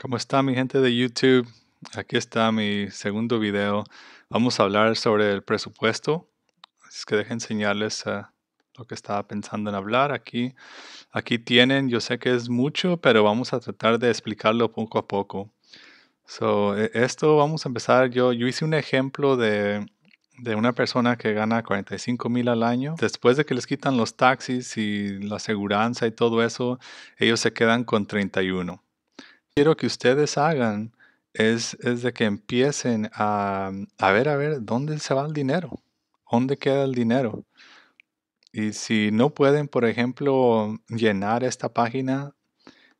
¿Cómo está mi gente de YouTube? Aquí está mi segundo video. Vamos a hablar sobre el presupuesto. Es que dejen enseñarles eh, lo que estaba pensando en hablar aquí. Aquí tienen, yo sé que es mucho, pero vamos a tratar de explicarlo poco a poco. So, e, esto vamos a empezar. Yo, yo hice un ejemplo de, de una persona que gana 45 mil al año. Después de que les quitan los taxis y la seguridad y todo eso, ellos se quedan con 31 quiero que ustedes hagan es, de que empiecen a, mm, a ver, a ver, ¿dónde se va el dinero? ¿Dónde queda el dinero? Y si no pueden, por ejemplo, llenar esta página,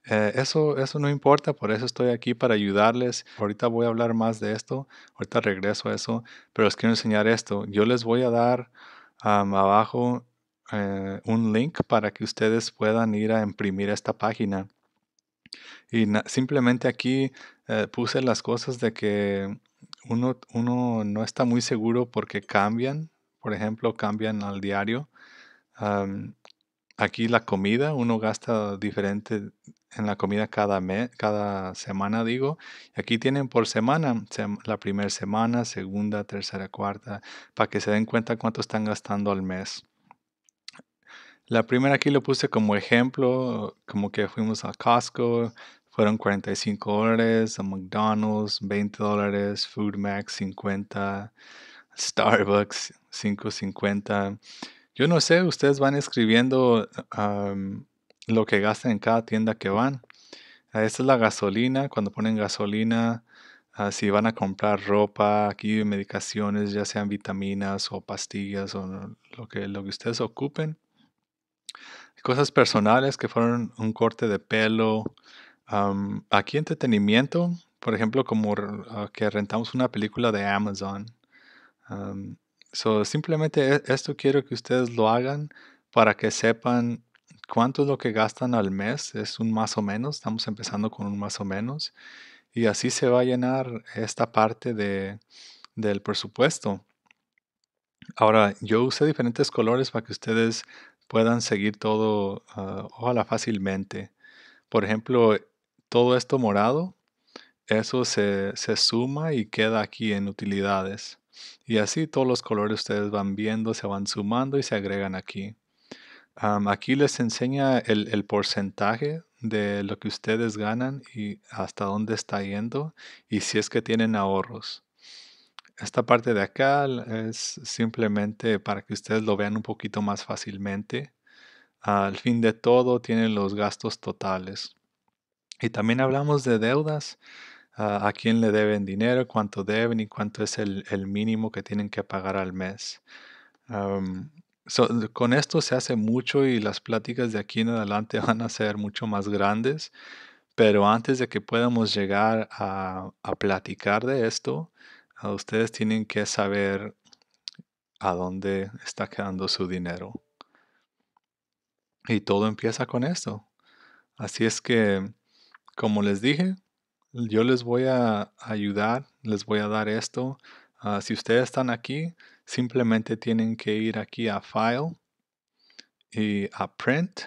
eh, eso, eso no importa, por eso estoy aquí para ayudarles. Ahorita voy a hablar más de esto, ahorita regreso a eso, pero les quiero enseñar esto. Yo les voy a dar abajo eh, un link para que ustedes puedan ir a imprimir esta página. Y simplemente aquí eh, puse las cosas de que uno, uno, no está muy seguro porque cambian. Por ejemplo, cambian al diario. aquí la comida, uno gasta diferente en la comida cada, cada semana, digo. Aquí tienen por semana, la primera semana, segunda, tercera, cuarta, para que se den cuenta cuánto están gastando al mes. La primera aquí lo puse como ejemplo, como que fuimos a Costco, fueron 45 dólares, a McDonald's 20 dólares, Food Max 50, Starbucks 5.50. Yo no sé, ustedes van escribiendo lo que gastan en cada tienda que van. Ah, esta es la gasolina, cuando ponen gasolina, ah, si van a comprar ropa, aquí medicaciones, ya sean vitaminas o pastillas o lo que, lo que ustedes ocupen. Cosas personales que fueron un corte de pelo. aquí entretenimiento, por ejemplo, como ah, que rentamos una película de Amazon. so simplemente e, esto quiero que ustedes lo hagan para que sepan cuánto es lo que gastan al mes. Es un más o menos. Estamos empezando con un más o menos. Y así se va a llenar esta parte de, del presupuesto. Ahora, yo usé diferentes colores para que ustedes puedan seguir todo, ah, ojalá fácilmente. Por ejemplo, todo esto morado, eso se, suma y queda aquí en utilidades. Y así todos los colores ustedes van viendo, se van sumando y se agregan aquí. aquí les enseña el, porcentaje de lo que ustedes ganan y hasta dónde está yendo y si es que tienen ahorros esta parte de acá es simplemente para que ustedes lo vean un poquito más fácilmente. Al fin de todo tienen los gastos totales. Y también hablamos de deudas, a quién le deben dinero, cuánto deben y cuánto es el, mínimo que tienen que pagar al mes. con esto se hace mucho y las pláticas de aquí en adelante van a ser mucho más grandes, pero antes de que podamos llegar a platicar de esto, Ah, ustedes tienen que saber a dónde está quedando su dinero. Y todo empieza con esto. Así es que, como les dije, yo les voy a ayudar, les voy a dar esto. Ah, si ustedes están aquí, simplemente tienen que ir aquí a File y a Print.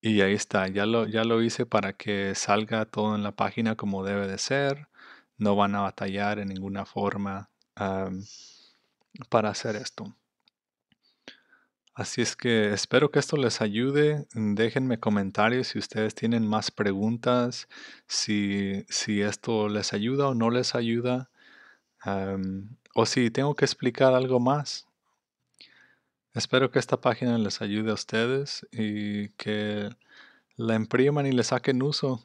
Y ahí está, ya lo, ya lo hice para que salga todo en la página como debe de ser no van a batallar en ninguna forma para hacer esto. Así es que espero que esto les ayude. Déjenme comentarios si ustedes tienen más preguntas, si, esto les ayuda o no les ayuda, o si tengo que explicar algo más. Espero que esta página les ayude a ustedes y que la impriman y le saquen uso.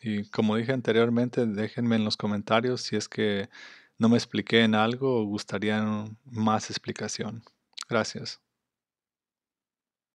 Y como dije anteriormente, déjenme en los comentarios si es que no me expliqué en algo o gustarían más explicación. Gracias.